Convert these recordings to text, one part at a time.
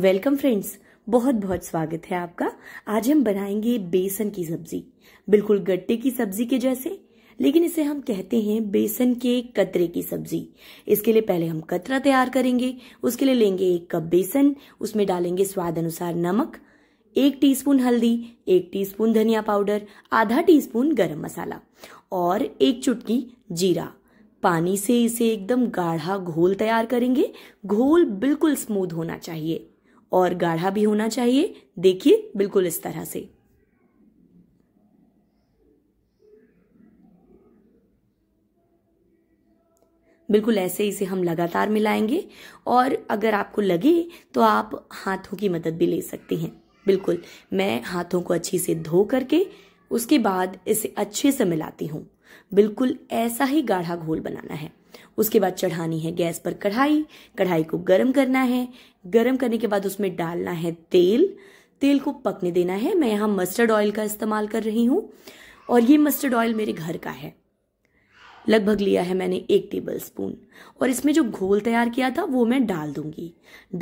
welcome friends बहुत बहुत स्वागत है आपका आज हम बनाएंगे बेसन की सब्जी बिल्कुल गट्टे की सब्जी के जैसे लेकिन इसे हम कहते हैं बेसन के कतरे की सब्जी इसके लिए पहले हम कतरा तैयार करेंगे उसके लिए लेंगे एक कप बेसन उसमें डालेंगे स्वाद अनुसार नमक एक टीस्पून हल्दी एक टीस्पून धनिया पाउडर आधा टीस्पून गरम मसाला और एक चुटकी जीरा पानी से इसे एकदम गाढ़ा घोल तैयार करेंगे घोल बिल्कुल स्मूथ होना चाहिए और गाढ़ा भी होना चाहिए देखिए बिल्कुल इस तरह से बिल्कुल ऐसे इसे हम लगातार मिलाएंगे और अगर आपको लगे तो आप हाथों की मदद भी ले सकते हैं बिल्कुल मैं हाथों को अच्छी से धो करके उसके बाद इसे अच्छे से मिलाती हूँ बिल्कुल ऐसा ही गाढ़ा घोल बनाना है उसके बाद चढ़ानी है गैस पर कढ़ाई कढ़ाई को गर्म करना है गर्म करने के बाद उसमें डालना है तेल तेल को पकने देना है मैं यहाँ मस्टर्ड ऑयल का इस्तेमाल कर रही हूँ और ये मस्टर्ड ऑयल मेरे घर का है लगभग लिया है मैंने एक टेबल स्पून और इसमें जो घोल तैयार किया था वो मैं डाल दूंगी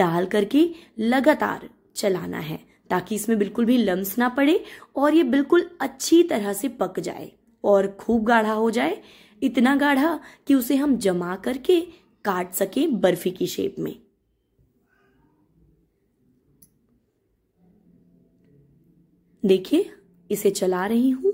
डाल करके लगातार चलाना है ताकि इसमें बिल्कुल भी लम्स ना पड़े और ये बिल्कुल अच्छी तरह से पक जाए और खूब गाढ़ा हो जाए इतना गाढ़ा कि उसे हम जमा करके काट सके बर्फी की शेप में देखिए इसे चला रही हूं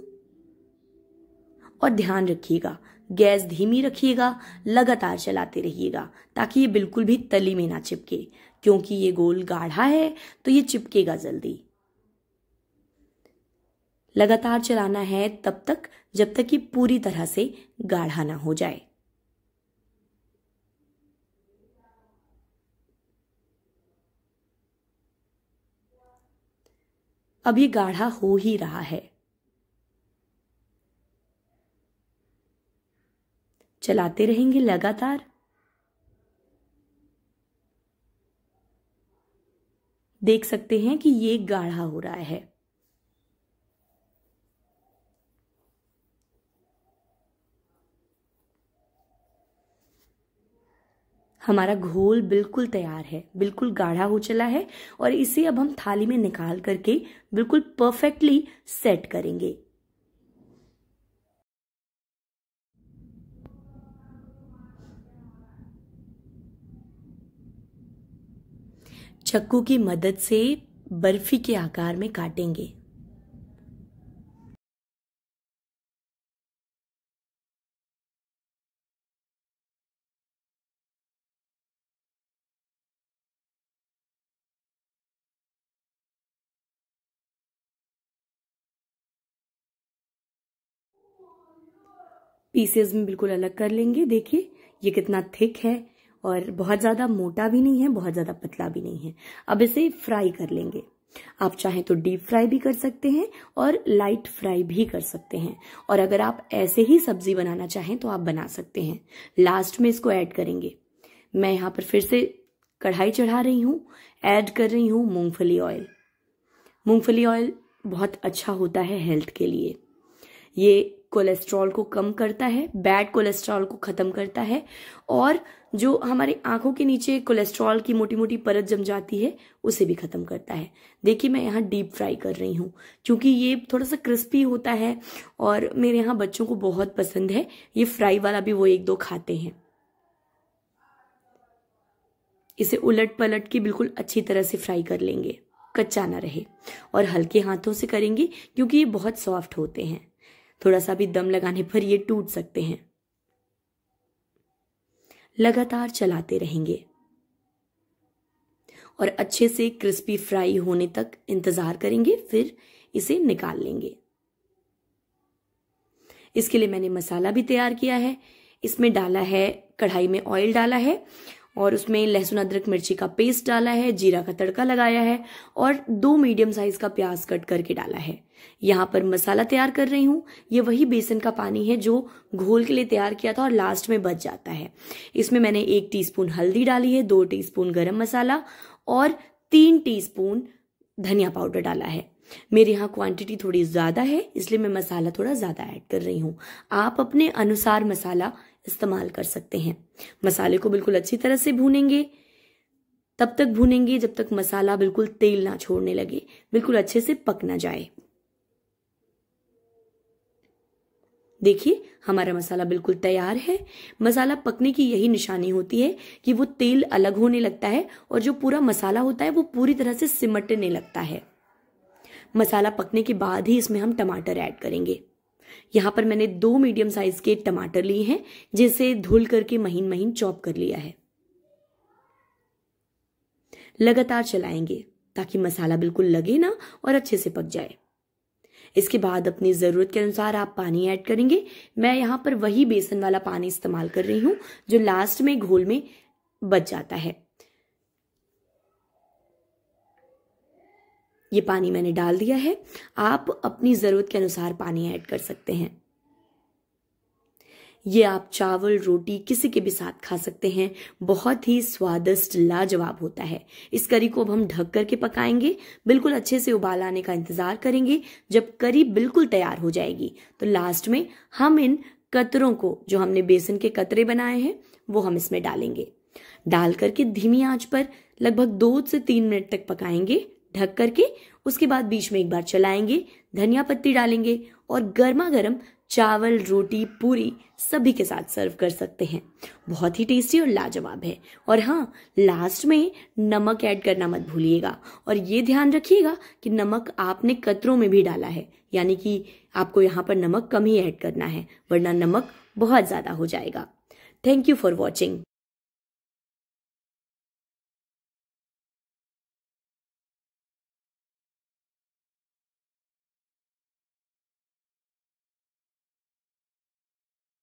और ध्यान रखिएगा गैस धीमी रखिएगा लगातार चलाते रहिएगा ताकि ये बिल्कुल भी तली में ना चिपके क्योंकि ये गोल गाढ़ा है तो ये चिपकेगा जल्दी लगातार चलाना है तब तक जब तक कि पूरी तरह से गाढ़ा ना हो जाए अब ये गाढ़ा हो ही रहा है चलाते रहेंगे लगातार देख सकते हैं कि ये गाढ़ा हो रहा है हमारा घोल बिल्कुल तैयार है बिल्कुल गाढ़ा हो चला है और इसे अब हम थाली में निकाल करके बिल्कुल परफेक्टली सेट करेंगे चक्कू की मदद से बर्फी के आकार में काटेंगे पीसेस में बिल्कुल अलग कर लेंगे देखिए ये कितना थिक है और बहुत ज़्यादा मोटा भी नहीं है बहुत ज़्यादा पतला भी नहीं है अब इसे फ्राई कर लेंगे आप चाहें तो डीप फ्राई भी कर सकते हैं और लाइट फ्राई भी कर सकते हैं और अगर आप ऐसे ही सब्जी बनाना चाहें तो आप बना सकते हैं लास्ट में इसको ऐड करेंगे मैं यहां पर फिर से कढ़ाई चढ़ा रही हूँ ऐड कर रही हूँ मूंगफली ऑयल मूंगफली ऑयल बहुत अच्छा होता है हेल्थ के लिए ये कोलेस्ट्रॉल को कम करता है बैड कोलेस्ट्रॉल को ख़त्म करता है और जो हमारे आंखों के नीचे कोलेस्ट्रॉल की मोटी मोटी परत जम जाती है उसे भी ख़त्म करता है देखिए मैं यहाँ डीप फ्राई कर रही हूँ क्योंकि ये थोड़ा सा क्रिस्पी होता है और मेरे यहाँ बच्चों को बहुत पसंद है ये फ्राई वाला भी वो एक दो खाते हैं इसे उलट पलट के बिल्कुल अच्छी तरह से फ्राई कर लेंगे कच्चा ना रहे और हल्के हाथों से करेंगे क्योंकि ये बहुत सॉफ्ट होते हैं थोड़ा सा भी दम लगाने पर ये टूट सकते हैं लगातार चलाते रहेंगे और अच्छे से क्रिस्पी फ्राई होने तक इंतजार करेंगे फिर इसे निकाल लेंगे इसके लिए मैंने मसाला भी तैयार किया है इसमें डाला है कढ़ाई में ऑयल डाला है और उसमें लहसुन अदरक मिर्ची का पेस्ट डाला है जीरा का तड़का लगाया है और दो मीडियम साइज का प्याज कट करके डाला है यहाँ पर मसाला तैयार कर रही हूँ ये वही बेसन का पानी है जो घोल के लिए तैयार किया था और लास्ट में बच जाता है इसमें मैंने एक टीस्पून हल्दी डाली है दो टीस्पून गरम मसाला और तीन टीस्पून धनिया पाउडर डाला है मेरे यहाँ क्वांटिटी थोड़ी ज़्यादा है इसलिए मैं मसाला थोड़ा ज़्यादा ऐड कर रही हूँ आप अपने अनुसार मसाला इस्तेमाल कर सकते हैं मसाले को बिल्कुल अच्छी तरह से भूनेंगे तब तक भूनेंगे जब तक मसाला बिल्कुल तेल ना छोड़ने लगे बिल्कुल अच्छे से पक ना जाए देखिए हमारा मसाला बिल्कुल तैयार है मसाला पकने की यही निशानी होती है कि वो तेल अलग होने लगता है और जो पूरा मसाला होता है वो पूरी तरह से सिमटने लगता है मसाला पकने के बाद ही इसमें हम टमाटर ऐड करेंगे यहाँ पर मैंने दो मीडियम साइज के टमाटर लिए हैं जिसे धुल करके महीन महीन चॉप कर लिया है लगातार चलाएंगे ताकि मसाला बिल्कुल लगे ना और अच्छे से पक जाए इसके बाद अपनी ज़रूरत के अनुसार आप पानी ऐड करेंगे मैं यहाँ पर वही बेसन वाला पानी इस्तेमाल कर रही हूं जो लास्ट में घोल में बच जाता है ये पानी मैंने डाल दिया है आप अपनी ज़रूरत के अनुसार पानी ऐड कर सकते हैं ये आप चावल रोटी किसी के भी साथ खा सकते हैं बहुत ही स्वादिष्ट लाजवाब होता है इस करी को अब हम ढक करके पकाएंगे बिल्कुल अच्छे से उबाल आने का इंतज़ार करेंगे जब करी बिल्कुल तैयार हो जाएगी तो लास्ट में हम इन कतरों को जो हमने बेसन के कतरे बनाए हैं वो हम इसमें डालेंगे डाल करके धीमी आंच पर लगभग दो से तीन मिनट तक पकाएंगे ढक करके उसके बाद बीच में एक बार चलाएंगे धनिया पत्ती डालेंगे और गर्मा गर्म चावल रोटी पूरी सभी के साथ सर्व कर सकते हैं बहुत ही टेस्टी और लाजवाब है और हाँ लास्ट में नमक ऐड करना मत भूलिएगा और ये ध्यान रखिएगा कि नमक आपने कतरों में भी डाला है यानी कि आपको यहाँ पर नमक कम ही ऐड करना है वरना नमक बहुत ज़्यादा हो जाएगा थैंक यू फॉर वॉचिंग